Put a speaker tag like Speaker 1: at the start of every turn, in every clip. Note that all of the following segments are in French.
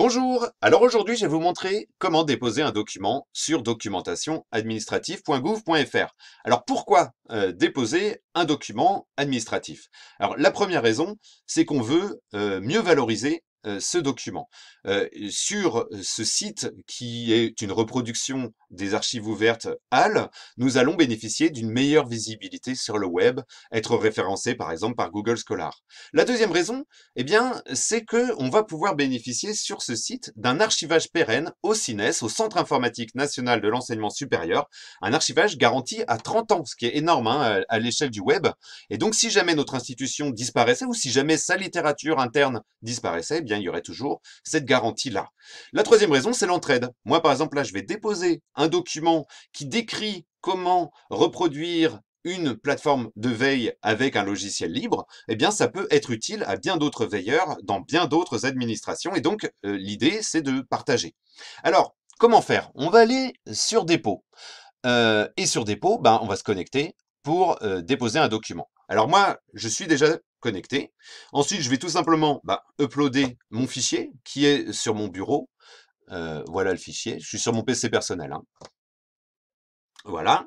Speaker 1: Bonjour Alors aujourd'hui, je vais vous montrer comment déposer un document sur documentationadministratif.gouv.fr Alors pourquoi euh, déposer un document administratif Alors la première raison, c'est qu'on veut euh, mieux valoriser euh, ce document. Euh, sur euh, ce site, qui est une reproduction des archives ouvertes HAL, nous allons bénéficier d'une meilleure visibilité sur le web, être référencé par exemple par Google Scholar. La deuxième raison, eh bien, c'est que on va pouvoir bénéficier sur ce site d'un archivage pérenne au CINES, au Centre informatique national de l'enseignement supérieur, un archivage garanti à 30 ans, ce qui est énorme hein, à l'échelle du web. Et donc, si jamais notre institution disparaissait ou si jamais sa littérature interne disparaissait, eh bien, il y aurait toujours cette garantie-là. La troisième raison, c'est l'entraide. Moi, par exemple, là, je vais déposer un document qui décrit comment reproduire une plateforme de veille avec un logiciel libre, eh bien ça peut être utile à bien d'autres veilleurs dans bien d'autres administrations et donc euh, l'idée c'est de partager. Alors comment faire On va aller sur dépôt euh, et sur dépôt ben, on va se connecter pour euh, déposer un document. Alors moi je suis déjà connecté. Ensuite, je vais tout simplement bah, uploader mon fichier qui est sur mon bureau. Euh, voilà le fichier. Je suis sur mon PC personnel. Hein. Voilà.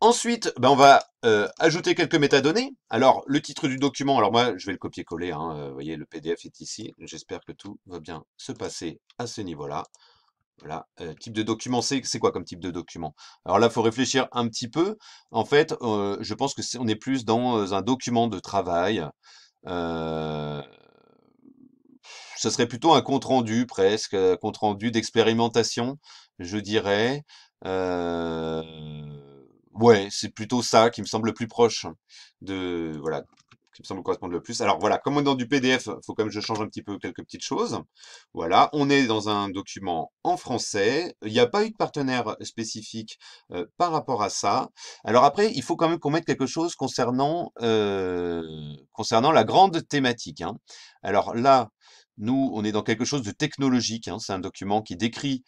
Speaker 1: Ensuite, bah, on va euh, ajouter quelques métadonnées. Alors, le titre du document, alors moi, je vais le copier-coller. Hein. vous voyez, le PDF est ici. J'espère que tout va bien se passer à ce niveau-là. Voilà, type de document, c'est quoi comme type de document Alors là, il faut réfléchir un petit peu. En fait, je pense que est, on est plus dans un document de travail. ce serait plutôt un compte-rendu presque, un compte-rendu d'expérimentation, je dirais. ouais, c'est plutôt ça qui me semble le plus proche de, voilà, me semble correspondre le plus. Alors voilà, comme on est dans du PDF, il faut quand même que je change un petit peu quelques petites choses. Voilà, on est dans un document en français. Il n'y a pas eu de partenaire spécifique euh, par rapport à ça. Alors après, il faut quand même qu'on mette quelque chose concernant, euh, concernant la grande thématique. Hein. Alors là, nous, on est dans quelque chose de technologique. Hein. C'est un document qui décrit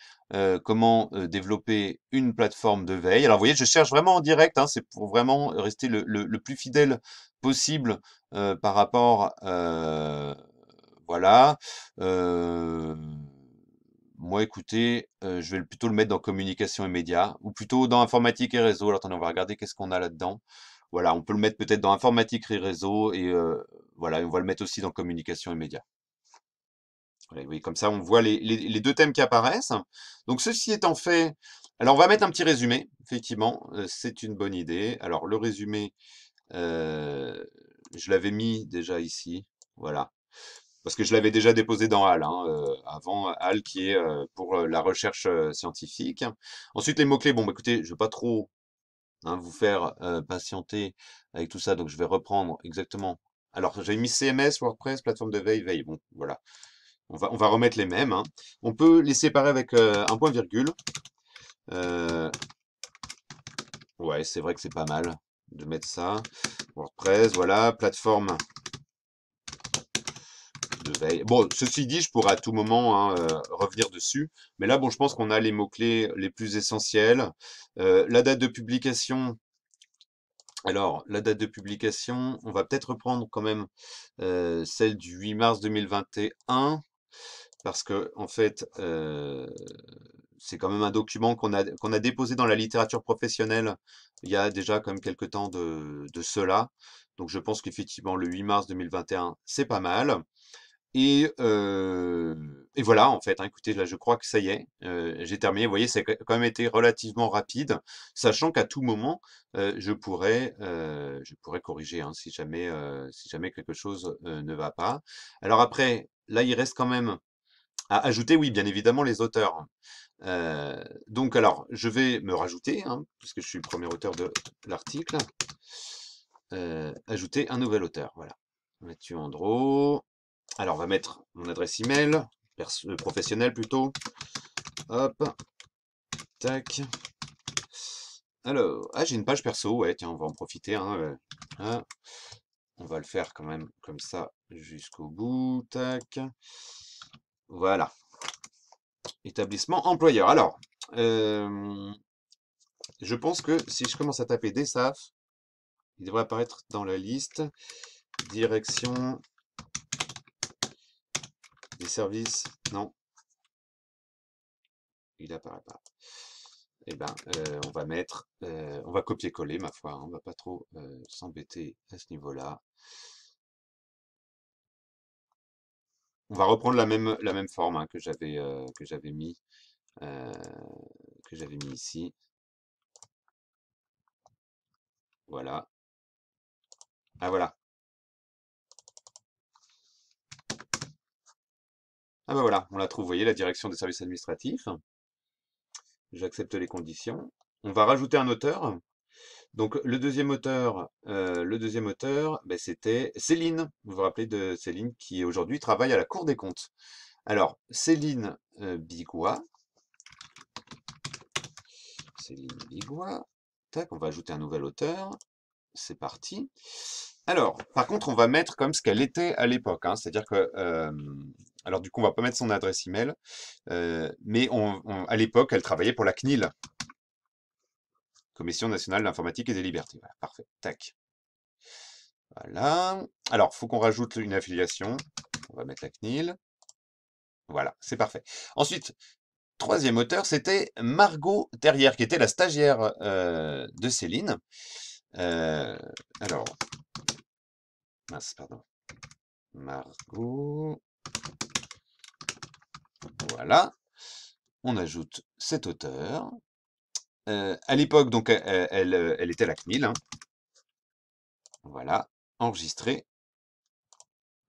Speaker 1: comment développer une plateforme de veille. Alors, vous voyez, je cherche vraiment en direct. Hein, c'est pour vraiment rester le, plus fidèle possible par rapport... voilà. moi, écoutez, je vais plutôt le mettre dans communication et médias, ou plutôt dans informatique et réseau. Alors, attendez, on va regarder qu'est-ce qu'on a là-dedans. Voilà, on peut le mettre peut-être dans informatique et réseau, et voilà, on va le mettre aussi dans communication et médias oui, comme ça, on voit les, deux thèmes qui apparaissent. Donc, ceci étant fait, alors on va mettre un petit résumé. Effectivement, euh, c'est une bonne idée. Alors, le résumé, euh, je l'avais mis déjà ici. Voilà. Parce que je l'avais déjà déposé dans HAL, hein, euh, avant HAL qui est pour la recherche scientifique. Ensuite, les mots-clés. Bon, bah, écoutez, je ne vais pas trop hein, vous faire patienter avec tout ça. Donc, je vais reprendre exactement. Alors, j'avais mis CMS, WordPress, plateforme de veille, veille. Bon, voilà. On va, remettre les mêmes. Hein. On peut les séparer avec euh, un point virgule. Euh, ouais, c'est vrai que c'est pas mal de mettre ça. WordPress, voilà, plateforme de veille. Bon, ceci dit, je pourrais à tout moment hein, euh, revenir dessus. Mais là, bon, je pense qu'on a les mots-clés les plus essentiels. la date de publication, alors, la date de publication, on va peut-être reprendre quand même celle du 8 mars 2021 parce que en fait, c'est quand même un document qu'on a, qu'on a déposé dans la littérature professionnelle il y a déjà même quelques temps de, cela. Donc je pense qu'effectivement le 8 mars 2021, c'est pas mal. Et, et, voilà, en fait, hein, écoutez, là je crois que ça y est, j'ai terminé. Vous voyez, c'est quand même été relativement rapide, sachant qu'à tout moment, je, pourrais, je pourrais corriger hein, si, jamais, si jamais quelque chose ne va pas. Alors après, là, il reste quand même à ajouter, oui, bien évidemment, les auteurs. Hein. donc, alors, je vais me rajouter, hein, puisque je suis le premier auteur de l'article, ajouter un nouvel auteur. Voilà. Mathieu Andro. Alors, on va mettre mon adresse email, euh, professionnelle plutôt. Hop. Tac. Alors, ah, j'ai une page perso, ouais, tiens, on va en profiter. Hein, ah, on va le faire quand même comme ça jusqu'au bout, tac. Voilà. Établissement employeur. Alors, je pense que si je commence à taper des SAF, il devrait apparaître dans la liste. Direction des services. Non. Il n'apparaît pas. Eh ben, euh, on va mettre, euh, on va copier-coller, ma foi. on hein. On va pas trop euh, s'embêter à ce niveau-là. on va reprendre la même, la même forme hein, que j'avais euh, que j'avais mis, euh, que j'avais mis ici. Voilà. Ah voilà. Ah ben voilà, on la trouve, vous voyez, la direction des services administratifs. J'accepte les conditions. On va rajouter un auteur. Donc le deuxième auteur, euh, le deuxième auteur, ben, c'était Céline. Vous vous rappelez de Céline qui aujourd'hui travaille à la Cour des comptes. Alors Céline euh, Bigois, Céline Bigois, on va ajouter un nouvel auteur. C'est parti. Alors, par contre, on va mettre comme ce qu'elle était à l'époque, hein. c'est-à-dire que, euh, alors du coup, on va pas mettre son adresse email, mais à l'époque, elle travaillait pour la CNIL, Commission nationale d'informatique et des libertés. Voilà, parfait. Tac. Voilà. Alors, faut qu'on rajoute une affiliation. On va mettre la CNIL. Voilà, c'est parfait. Ensuite, troisième auteur, c'était Margot Terrière, qui était la stagiaire euh, de Céline. Euh, alors, mince, pardon. Margot. Voilà. On ajoute cet auteur. Euh, à l'époque, donc, euh, elle, était à la CNIL. Hein. Voilà, enregistrée.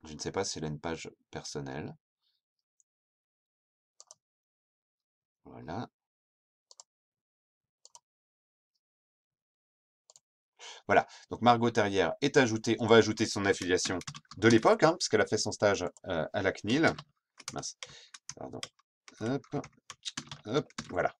Speaker 1: Je ne sais pas si elle a une page personnelle. Voilà. Voilà, donc Margot Terrière est ajoutée, on va ajouter son affiliation de l'époque, parce hein, puisqu'elle a fait son stage euh, à la CNIL. pardon. Hop, hop, voilà.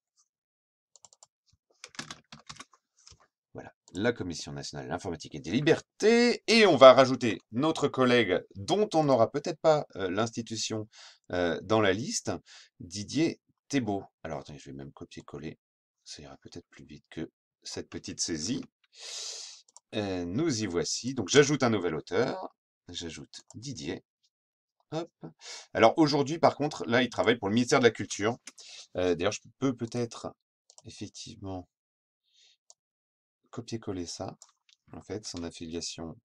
Speaker 1: la Commission nationale de l'informatique et des libertés, et on va rajouter notre collègue dont on n'aura peut-être pas euh, l'institution euh, dans la liste, Didier Thébault. Alors attendez, je vais même copier-coller, ça ira peut-être plus vite que cette petite saisie. Euh, nous y voici, donc j'ajoute un nouvel auteur, j'ajoute Didier, Alors aujourd'hui, par contre, là, il travaille pour le ministère de la Culture. D'ailleurs, je peux peut-être effectivement copier-coller ça, en fait, son affiliation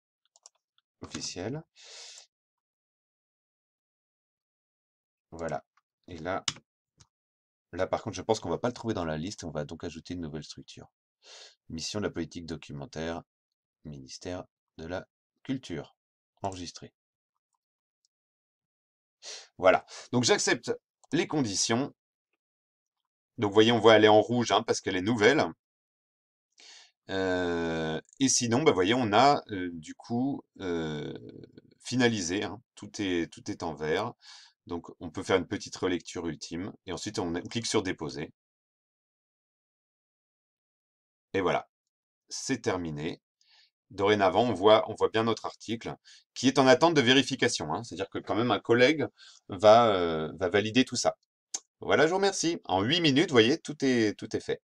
Speaker 1: officielle. Voilà. Et là, là par contre, je pense qu'on va pas le trouver dans la liste, on va donc ajouter une nouvelle structure. Mission de la politique documentaire, ministère de la culture. Enregistré. Voilà. Donc j'accepte les conditions. Donc vous voyez, on voit aller en rouge hein, parce qu'elle est nouvelle et sinon, bah, voyez, on a du coup finalisé. Hein, tout, est, tout est en vert. Donc, on peut faire une petite relecture ultime. Et ensuite, on, clique sur déposer. Et voilà, c'est terminé. Dorénavant, on voit, on voit bien notre article qui est en attente de vérification. Hein. C'est-à-dire que quand même un collègue va, va valider tout ça. Voilà, je vous remercie. En 8 minutes, vous voyez, tout est, tout est fait.